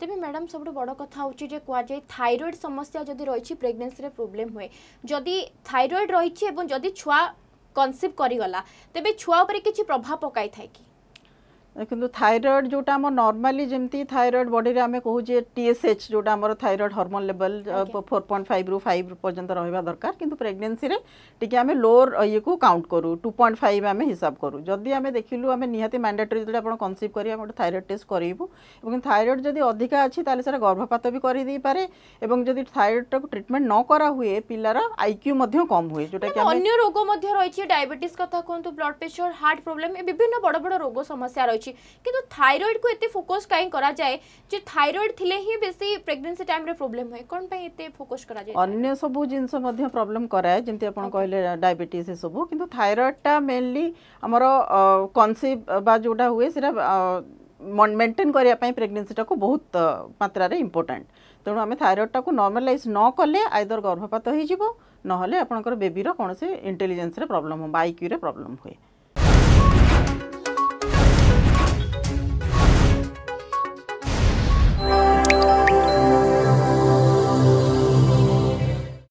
তেমনি ম্যাডাম সবুঠ বড় কথা হচ্ছে যে কুযায় থাইরয়েড সমস্যা যদি রয়েছে প্রেগনেন্সিরে প্রোবলেম হুয়ে যদি থাইরয়েড রয়েছে এবং যদি ছুয়া কনসিভ করিগলা তেবে ছুয়া উপরে কিছু প্রভাব পকাই থাকে কি কিন্তু ଥାଇରଏଡ୍ ଯେଉଁଟା ଆମ ନର୍ମାଲି ଯେମିତି ଥାଇରଏଡ୍ ବଡ଼ିରେ ଆମେ କହୁଛେ ଟି ଏସ୍ ଏଚ୍ ଯେଉଁଟା ଆମର thyroid hormone level four point ଫାଇଭ୍ରୁ ଫାଇଭ୍ ପର୍ଯ୍ୟନ୍ତ ରହିବା ଦରକାର କିନ୍ତୁ ପ୍ରେଗନେନ୍ସିରେ ଟିକେ ଆମେ ଲୋଅର୍ ଇଏକୁ କାଉଣ୍ଟ କରୁ ଟୁ ପଏଣ୍ଟ ଫାଇଭ୍ ଆମେ ହିସାବ କରୁ ଯଦି ଆମେ ଦେଖିଲୁ ଆମେ ନିହାତି ମ୍ୟାଣ୍ଡେଟୋରୀ ଯେତେବେଳେ ଆପଣ କନସିଭ୍ କରିବେ ଆମେ ଗୋଟେ ଥାଇରଏଡ୍ ଟେଷ୍ଟ କରିବୁ ଏବଂ ଥାଇରଏଡ୍ ଯଦି ଅଧିକା ଅଛି ତାହେଲେ ସେଟା ଗର୍ଭପାତ ବି କରିଦେଇପାରେ ଏବଂ ଯଦି ଥାଇରଏଡ୍ଟାକୁ ଟ୍ରିଟମେଣ୍ଟ ନ କରାହୁଏ ପିଲାର ଆଇକ୍ୟୁ ମଧ୍ୟ କମ୍ ହୁଏ ଯେଉଁଟାକି ଅନ୍ୟ ରୋଗ ମଧ୍ୟ ରହିଛି ଡାଇବେଟିସ୍ କଥା କୁହନ୍ତୁ ବ୍ଲଡ୍ ପ୍ରେସର ହାର୍ଟ ପ୍ରୋବ୍ଲେମ୍ ବିଭିନ୍ନ ବଡ଼ ବଡ଼ ରୋଗ ସମସ୍ୟା ରହିଛି ରହିଛି କିନ୍ତୁ ଥାଇରଏଡ଼କୁ ଏତେ ଫୋକସ୍ କାହିଁ କରାଯାଏ ଯେ ଥାଇରଏଡ଼ ଥିଲେ ହିଁ ବେଶୀ ପ୍ରେଗନେନ୍ସି ଟାଇମ୍ରେ ପ୍ରୋବ୍ଲେମ୍ ହୁଏ କ'ଣ ପାଇଁ ଏତେ ଫୋକସ୍ କରାଯାଏ ଅନ୍ୟ ସବୁ ଜିନିଷ ମଧ୍ୟ ପ୍ରୋବ୍ଲେମ୍ କରାଏ ଯେମିତି ଆପଣ କହିଲେ ଡାଇବେଟିସ୍ ଏସବୁ କିନ୍ତୁ ଥାଇରଏଡ଼ଟା ମେନଲି ଆମର କନସିଭ୍ ବା ଯେଉଁଟା ହୁଏ ସେଇଟା ମେଣ୍ଟେନ୍ କରିବା ପାଇଁ ପ୍ରେଗନେନ୍ସିଟାକୁ ବହୁତ ମାତ୍ରାରେ ଇମ୍ପୋର୍ଟାଣ୍ଟ ତେଣୁ ଆମେ ଥାଇରଏଡ଼ଟାକୁ ନର୍ମାଲାଇଜ୍ ନ କଲେ ଆଇଦର ଗର୍ଭପାତ ହୋଇଯିବ ନହେଲେ ଆପଣଙ୍କର ବେବିର କୌଣସି ଇଣ୍ଟେଲିଜେନ୍ସରେ ପ୍ରୋବ୍ଲେମ୍ ହେବ ଆଇକ୍ୟୁରେ ପ୍ରୋବ୍ଲେମ୍ ହୁଏ